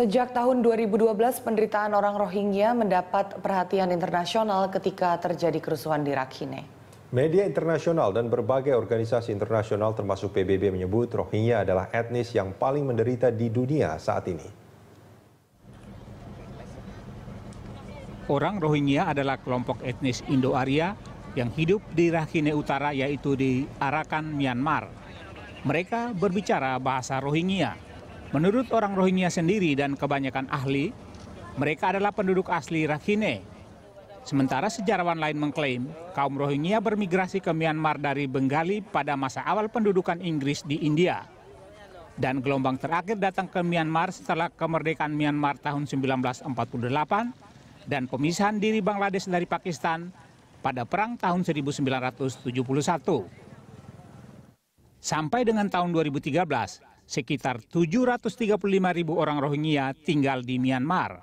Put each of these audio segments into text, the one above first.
Sejak tahun 2012, penderitaan orang Rohingya mendapat perhatian internasional ketika terjadi kerusuhan di Rakhine. Media internasional dan berbagai organisasi internasional termasuk PBB menyebut Rohingya adalah etnis yang paling menderita di dunia saat ini. Orang Rohingya adalah kelompok etnis Indo-Arya yang hidup di Rakhine Utara yaitu di Arakan, Myanmar. Mereka berbicara bahasa Rohingya Menurut orang Rohingya sendiri dan kebanyakan ahli, mereka adalah penduduk asli Rakhine. Sementara sejarawan lain mengklaim kaum Rohingya bermigrasi ke Myanmar dari Bengali pada masa awal pendudukan Inggris di India. Dan gelombang terakhir datang ke Myanmar setelah kemerdekaan Myanmar tahun 1948 dan pemisahan diri Bangladesh dari Pakistan pada perang tahun 1971. Sampai dengan tahun 2013, sekitar 735 ribu orang Rohingya tinggal di Myanmar.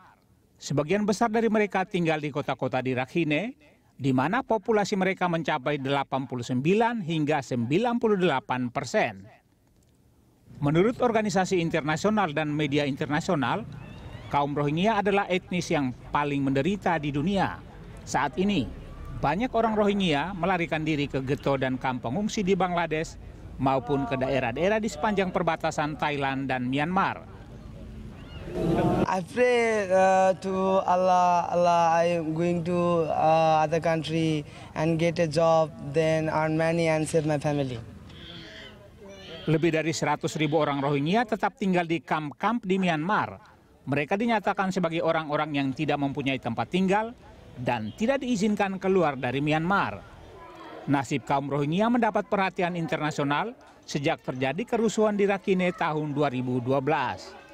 Sebagian besar dari mereka tinggal di kota-kota di Rakhine, di mana populasi mereka mencapai 89 hingga 98 persen. Menurut organisasi internasional dan media internasional, kaum Rohingya adalah etnis yang paling menderita di dunia. Saat ini, banyak orang Rohingya melarikan diri ke geto dan kampung pengungsi di Bangladesh maupun ke daerah-daerah di sepanjang perbatasan Thailand dan Myanmar. I pray uh, to Allah, Allah, I going to uh, other country and get a job, then earn money and save my family. Lebih dari 100 ribu orang Rohingya tetap tinggal di kamp-kamp di Myanmar. Mereka dinyatakan sebagai orang-orang yang tidak mempunyai tempat tinggal dan tidak diizinkan keluar dari Myanmar. Nasib kaum Rohingya mendapat perhatian internasional sejak terjadi kerusuhan di Rakhine tahun 2012.